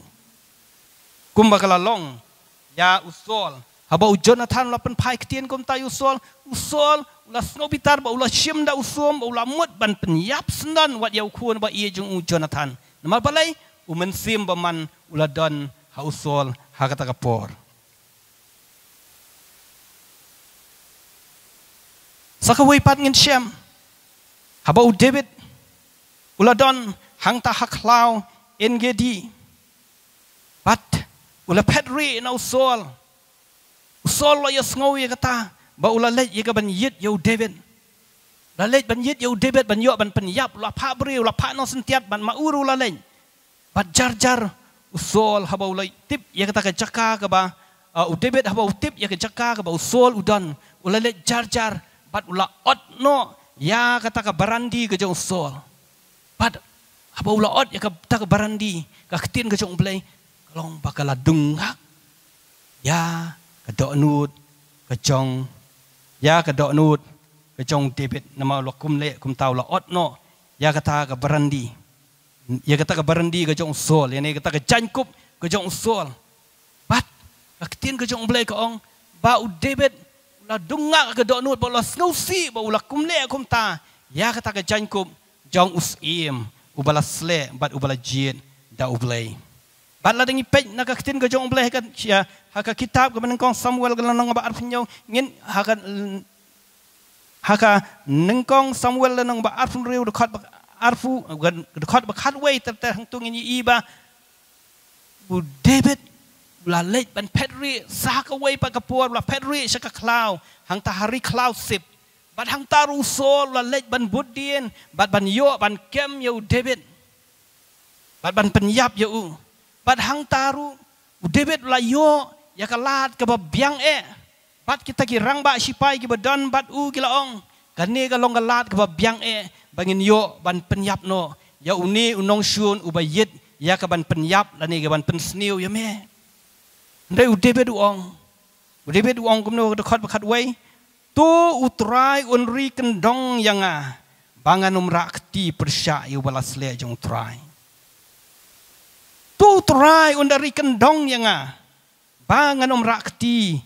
kumba kala long ya usol Haba u Jonathan ulah pen pai ketian kum tayu usul, usul ulah snobitar ba ulah syim da usum ba ulah mut ban penyap sendan wat yau kuan ba iya jung u Jonathan. Namal balai u men sim ba man ulah don ha usul ha kata kapor. Saka wei pat ngin syem. Haba u David ulah don hang ta hak lau NGD. Bat ulah petri na usul. usul. Saul lo ya sngau ya kata ba ula le ye ga ban yit yo David la le ban yit yo David ban yo ban penyap la pha beri, la pha no sentiat ban ma uru la bat jar jar Saul ha ba tip ye kata ka chaka ka ba u David ha u tip ye ka chaka ka ba Saul udan ula le jar jar bat ula ot no ya kata ka barandi ke jong Saul bat haba ba ula ot ye kata ta ka barandi ka ketin ke jong blai kalong bakala dungak ya ka do nut ka ya ka do nut ka chong te pet na ma lo kum le kum tau la ot no ya kata ta ka ya kata ta ka barandi sol ya ni kata ta ka chang sol bat ka tin ka chong ble ong ba u debet la dungak ka do nut ba la snow si ba u kum le kum ta ya kata ta ka chang kup jong us im u ba sle bat u ba da u bat la dingi pe na ka tin ga jong ble ka ya ha ka kitab ga nang kong samuel ga nang ba arf nyong ngin ha ka ha ka nang kong samuel la nang ba arf riu de khat ba arfu ga de khat ba khat wei ta ta hang tu ngin i ba bu david la le ban petri sa ka wei pa ka puar la petri sa ka klau hang ta hari klau sip bat hang ta ru so la le ban budien bat ban yo ban kem yo david bat ban penyap yo u pat hang taru debet layo ya kalat ke babyang e pat kita ki rang ba sipai ki badan pat u kilaong kane ka long kalat ke babyang e bangin yo ban penyap no ya uni unong shun ubayit ya ka ban penyap lani ka ban pensniu ya me ndai u debet uong u debet uong kumno ka khat khat wai tu utrai unri kendong yanga bangan umrak ti persya yu balasle jong trai tuturai undari kendong yanga ah. bangan umra keti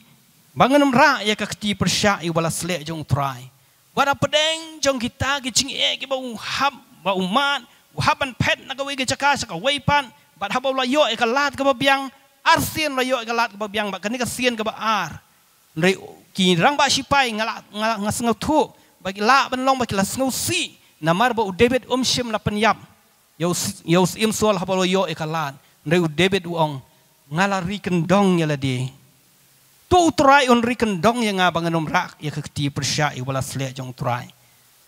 bangan umra ya ka keti persya i wala sle jong turai wala pedeng jong kita ki cing e ki bau hab bau man haban pet na ka wege cakas ka weipan bat haba la yo e ka lat ka babiang arsien la yo e ka lat ka babiang ba kani ka sien ka ba ar ri ki rang ba sipai ngala ngasengau thu bagi la ban long bagi la sengau si namar ba u david um shim la penyam yo im sol ha yo e kalan ne debit wong ngala ri kendong ya ladi tu try on ri kendong yang abang nom rak ya kekti persya i wala sle jong try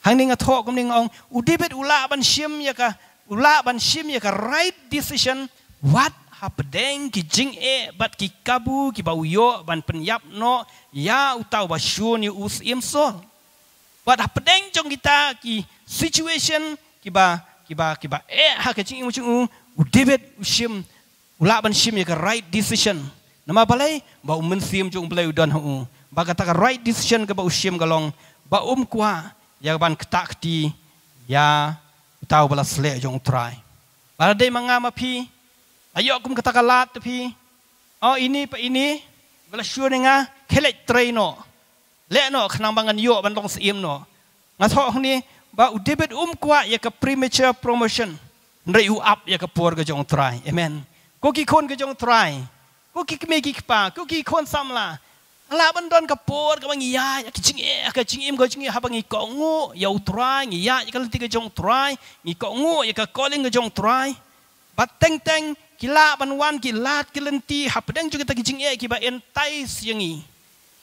hang ning atho kum ning ong u debit ula ban shim ya ka ula ban shim ya ka right decision what hapdeng ki jing e bat ki kabu ki bau yo ban penyap no ya utau ba shun ni us im sol wat hapdeng jong kita ki situation ki ba kiba kiba eh ha kecing ing ucung uh, u uh, david shim ulak ban shim ye right decision nama balai ba um mensim jung blai udan hu uh, ba kata right decision ke ba ushim galong ba um kwa ya ban ketak di ya tau bala sle jung try ba de manga ma pi ayo kum kata kalat tapi oh ini pa ini bala sure ninga kelek train no le no khnang bangan yo ban dong siem no ngatho ni ba u debit um kwa ya ke premature promotion nre u up ya ke por ke jong try amen ko ki kon ke jong try ko ki me ki pa ko ki kon sam la la ban don ke por ke ngi ya, ya ke ching e ke ching im ke ching ha ba ngi ko ngo ya u try ngi ya, ya ke ti ke jong try ngi ko ngo ya ke calling ke jong try ba teng teng ki la ban wan ki lat ki len ti ha pa deng ju ke ta ki ching e ki ba entice yang ngi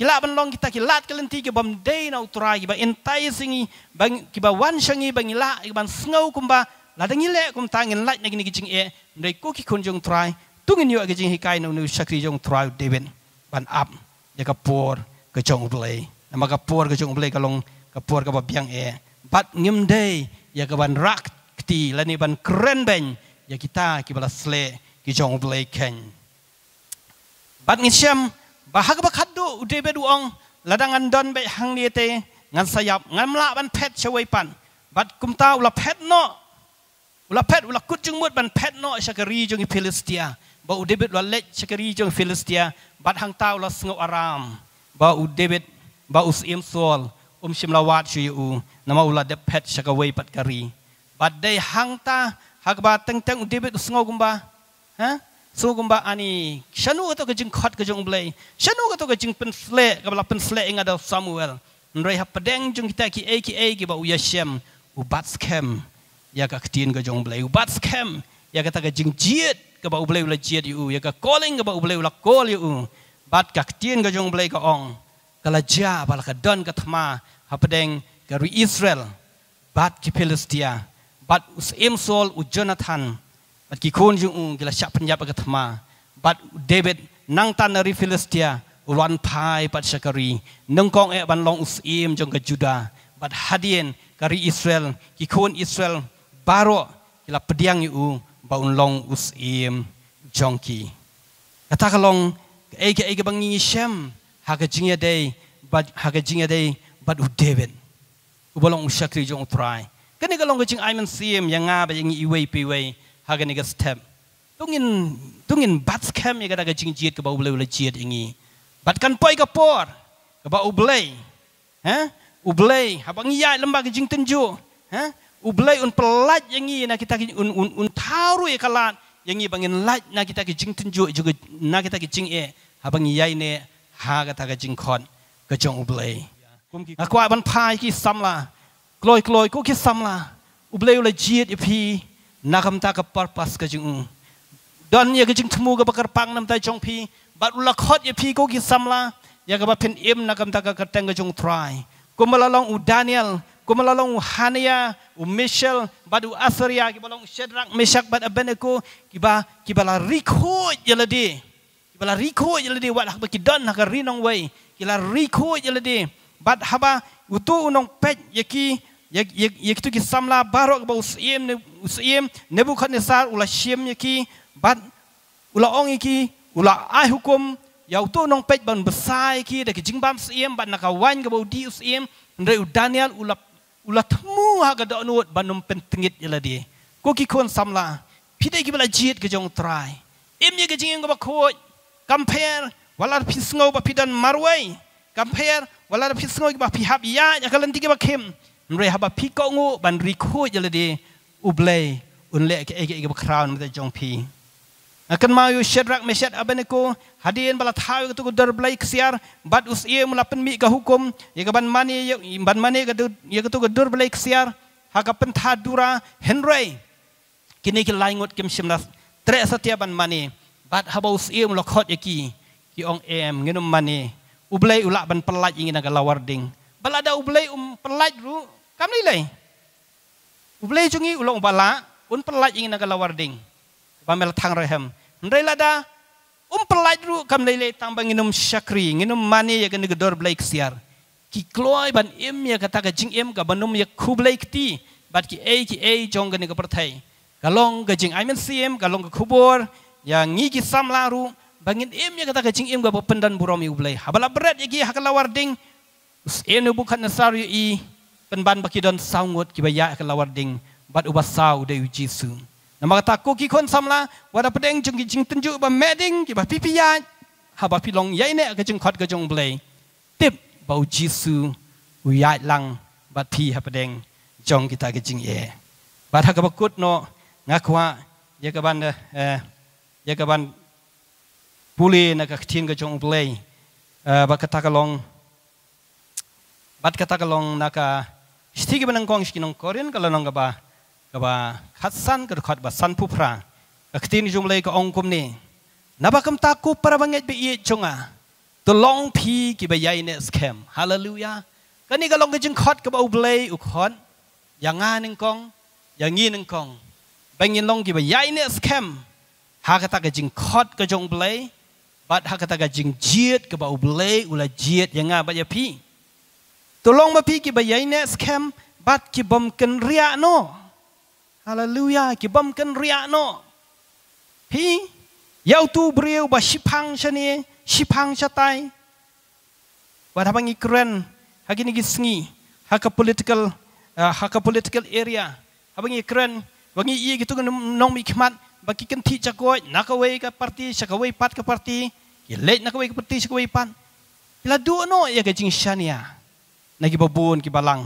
kila benlong kita kilat kelenti ke bam day na utra ki ba entai singi bang ki ba wan shangi bang ila ban sngau kumba la dengi le kum tangin lat na gini kicing e ndai ku ki kunjung try tungin yu agi jing hikai no nu shakri jong try deben ban up ya ka por ke jong play na maka por ke jong play kalong ka por ka ba biang e bat ngim day ya ka ban rak kti la ni ban kren ben ya kita ki bala sle ki jong play ken bat ngi bahag bakhaddu udebe duong ladang andon be hang ni te ngan sayap ngan mla ban pet chawai pan bat kumta ula pet no ula pet ula kut jung mut ban pet no shakari jung filistia ba udebe lo let shakari jung filistia bat hang ta ula sngo aram ba udebe ba us im sol um shimlawat shu yu nama ula de pet shakawai pat kari bat dei hang ta hagba teng teng udebe sngo gumba ha huh? so gumba ani shanu ato ke jing khat ke jong blai shanu ato ke jing pen sle ka la pen sle inga da samuel ndrai ha padeng jong kita ki a ki a ki ba uya shem u bat skem ya ka ktin ke jong blai u bat skem ya ka ta ke jing jiet ka ba u blai la jiet u ya ka calling ka ba u blai la call yu bat ka ktin ke jong blai ka ong ka la ja ba la ka don ka thma ha padeng ka ri israel bat ki philistia bat us Saul u jonathan bat ki kun ju un um, gila chap penjap ke thma bat david nang tan ri filistia wan thai pat shakari nang kong e ban long us im jong ke juda bat hadien kari israel ki kun israel baro gila pediang u ba un long us im jong ki kata kalong ke ke ke bangi shem ha ke jingya dei bat ha ke jingya dei bat u david u balong shakri jong try kene kalong ke jing i mean see him yang ngabe yang iwe piwe hagen ikat step. Tungin tungin bat kem ikat agak jing jiat ke bau belai belai jiat ini. Bat kan poi ke por ke bau belai, ha? Ublay, habang iya lembag jing tenju, ha? Ublay un pelat yang ini nak kita un un un taru ya kalat yang ini bangin lat nak kita kijing tenju juga nak kita kijing eh habang iya ini ha kata kijing kon kejong ublay. Aku akan pai kisam lah, kloy kloy kau kisam lah. Ublay ulah jiat ya pi, nakam ta ka pas ka jing don ye ka jing thmu ka bakar pang nam ta chong phi bat ula khot ye phi ko ki samla ye ka ba pen em nakam ta ka kateng ka jong try kumala long u daniel kumala long u hania u michel bat u asriya ki balong shedrak meshak bat abeneko ki ba ki bala riko ye la di ki bala riko ye la di wat ha ba ki don ha ka rinong wei ki la riko ye la di bat ha ba utu unong pet ye ki ye ye ki tu ki samla barok ba us em ne usiem nebukadnesar ula shiem yaki bat ula ong yaki ula ai hukum yau to nong pet ban besai ki dak jingbam siem bat nakawan ke bau di usiem ndre daniel ula ula thmu ha ga donut banum pentingit yala di ko ki kon samla pide ki bala jiet ke jong trai im ye ke jing ko ko compare wala pisngo ba pidan marwai compare wala pisngo ba pihab ya ya kalanti ke ba kem ndre ha ba pikongu ban rikhu yala di ឧបលេឧបលេកឯកឯកបក្រោនមកតែចុងភីអកិនម៉ៅឈិតរកមេឈិតអបេណេកូហាឌីនបលថាយកទុកដរប្លេខ្សៀរបាត់ឧសអ៊ីមឡាពិនមីកហុគមយកបានម៉ានីយកបានម៉ានីកទុយកទុកដរប្លេខ្សៀរហកបិនថាឌូរ៉ាហិនរេគីនេកឡៃងត់គឹមឈិមណាស់ត្រេសតៀបានម៉ានីបាត់ហបោសអ៊ីមឡខតយកីយីអងអេមងិនម៉ានីឧបលេឧឡាបានប្លាច់យីងណកឡាវ៉ាឌីងបលដាឧបលេអ៊ំប្លាច់រូកំលីឡៃ ublei jungi ulong bala un pelai ingin naga lawar pamela tang rahem. ndai lada um pelai dru kam lele tambang nginum syakri nginum mani ya kan gedor blai ksiar ki kloi ban im ya kata ga jing im ga banum ya ku blai kti bat ki ei ki ei jong ga niga pertai galong ga jing i mean galong ga kubur ya ngi ki sam laru bangin im ya kata ga jing im ga pendan buromi ublai habala berat ya ki hakala warding us enu bukan nasaru ya i penban baki don sangut ki baya ke lawar ding bat uba sau de uji su nama kata ku ki kon samla wada pedeng jung ki jing tenju ba meding ki ba pipi ya ha ba pilong yai ne ke jung khot ke jung blai tip ba uji su uya lang bat thi ha pedeng jong kita ke jing ye ba tha ka bakut no ngakwa ha, ye ka ban eh ye ka ban puli na ka khtin ke jung blai eh, ba kata ka long bat kata ka long na ka สติกบันนังกองสกินองกอรินก็ลนองกับบ้ากับบ้าขัดสันก็ขัดบ่าสันผู้พรางก็คตินจุมเลยก็องคุมนี่นับคำตากูประบังเงบีจงอ่ะตัวลองพีกิบยายเนสเคมฮาเลลูยาก็นี่ก็ลองกจึงขัดกับอุเบลอุคอนอย่างงานนึงกองอย่างงี้นึงกองแบงนยินลองกิบยายเนสเคมหากตากจึงขัดกับจงเบลบัดหากตากจึงเจียดกับอุเบลอุลาเจียดอย่างงาบัดยาพีตัวลงมาพี่กี่ใบใหญ่เนสแคมบัดกี่บอมกันเรียโนฮาเลลูยากี่บอมกันเรียโนพี่ยาวตูเบียวบาชิพังชะนีชิพังชะไตบดทำงอีกเรนฮักินิกิสงีฮัก political ฮัก political area ทังอีกเรนวังนียี่กิตุกันน้องมีขมัดบักิกันที่จะกรวยนักเวกับพรรคชักเวยพัดกับพรรคก่เล็กนักเวกับพรรคชักเวยพัดพิลาดูโนยากิจิงชานียา na gi babun ki balang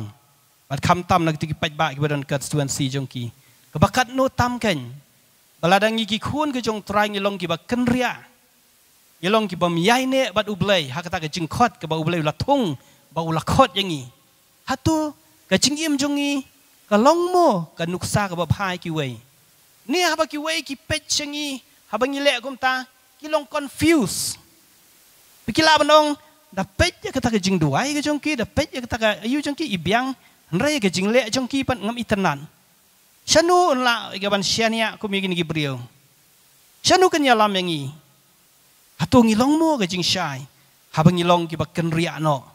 bat kam tam na ti ki pat ba ki badan kat stuan si jong ki ke bakat no tam ken baladang gi khun ke jong trai ngi long ki ba ken ria ngi long ki bam yai ne bat ublei ha kata ke jing khot ke ba ublei la thung ba ula khot yang ngi ha tu ke jing im jong ngi ke long mo ke nuksa ke ba phai ki wei ni ha ba ki wei ki pet cheng ngi ha ba ngi le gum ta ki long confuse Pikilah benong, dapat ya kata kejing dua ya kejong ki dapat ya kata ayu jong ki ibyang nrai kejing le jong pan ngam itenan sanu la gaban sianya ku migin gi brio sanu kan yalam yang i hatu ngilong mo syai habang ngilong ki bakken ria no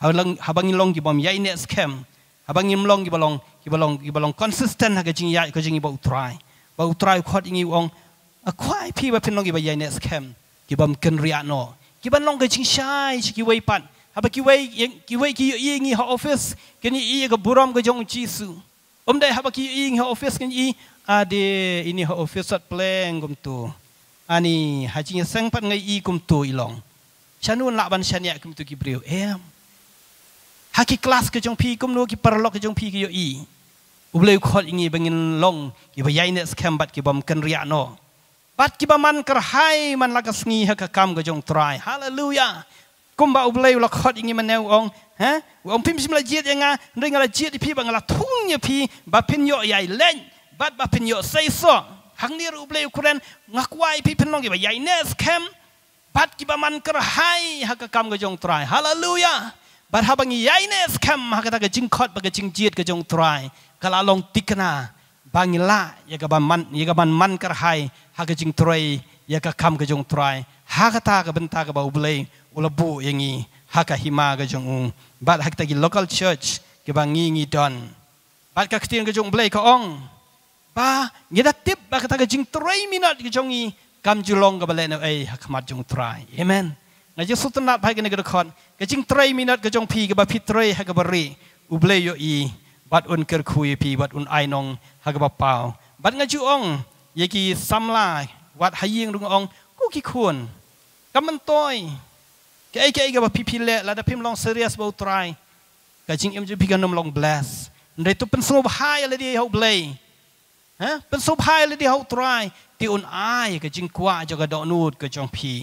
habang habang ngilong ki bom yai ne scam habang ngilong ki balong ki balong ki balong konsisten ha kejing yai kejing ibau try, ba try khot ingi wong akwai pi ba pinong ki ba yai ne scam ki bom ken ria no กี่บ้านลองกจิงชายชกี่วัยปันฮับกี่วัยกี่วัยกี่ยี่งี่หอออฟฟิศกันยี่กับบุรอมกับจงจีสูอมได้ฮับกี่ยี่งี่หอออฟฟิศกันยี่อาเดอินี่หอออฟฟิศสัดเพลงกุมตัวอันนี้ฮัจิงเสงพันไงอีกุมตัวอีหลงฉันนู่นละบันฉันเนี่ยกุมตัวกิบริวเอ็มฮักกี่คลาสกับจงพี่กุมนู่กี่ปรลอกกับจงพี่กี่ยี่อุบเลยขอดอย่างงี้เป็นเงินลงกี่ใบใหญ่เนี่ยสแคมบัดกี่บอมกันเรียโน่บัดกิบมันกระหายมันลักสงีฮะกกรรมก็จงตรายฮาเลลูยากุมบ่าวเลวละคอดอย่างนี้มันแนวองฮะวองพิมพ์ชิมละเจียดยังไงเรื่องละเจียดพี่บังละทุ่งเนี่ยพี่บัดพินโยใหญ่เล่นบัดบัดพินโยใส่ซอหังนี้รูเลวคุเรนงักไว้พี่พี่น้องกี่บ่าใหญ่เนสเข้มบัดกิบมันกระหายฮะกกรรมก็จงตรายฮาเลลูยาบัดฮะบังใหญ่เนสเข้มฮะกตากจิงคอดบักจิงเจียดก็จงตรายกะลาลงติกนาบางละยกบันมันยกบันมันกระไฮหากจิงตรยยกคำกจงตรายหากตากับบันตากับอุเบลอุลบุอย่างงี้หากหิมากจงอุงบัดหากตากิ local church กบังงี้งี้ดอนบัดกักตินกจงเบลก็องบ้ายดติบบักตากจิงตรยมินัดกจงงี้คำจุลงกับเลนเอหักมาจงตรายเอเมนงั้นจะสุดนัดไปกันในกระคอนกจิงตรยมินัดกจงพีกับพิตรยหากบรีอุเบลยอีบัดอุนเกิดคุยพีบัดอุนไอนอง hak ba pau bat nga chu ong ye ki sam lai wat ha ying rung ong ku ki khun kam man toy ke ai ke ai ga ba pi pi le la da pim long serious bo try ka jing em ju pi ga nom long bless ndai tu pen so ba hai le di ho blay ha pen so ba hai le di ho try ti un ai ka jing kwa jo ga do nut ka jong pi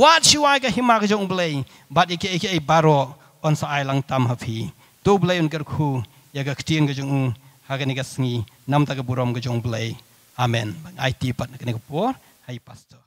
wat chi wai ka hima ka jong blay bat ye ke ai ke ai baro on sa ai lang tam ha pi tu blay un ker khu ya ga ktien ga jong ha ga ni nam ta keburam kejong belai, jong blai amen ai ti pat nak ni ga hai pastor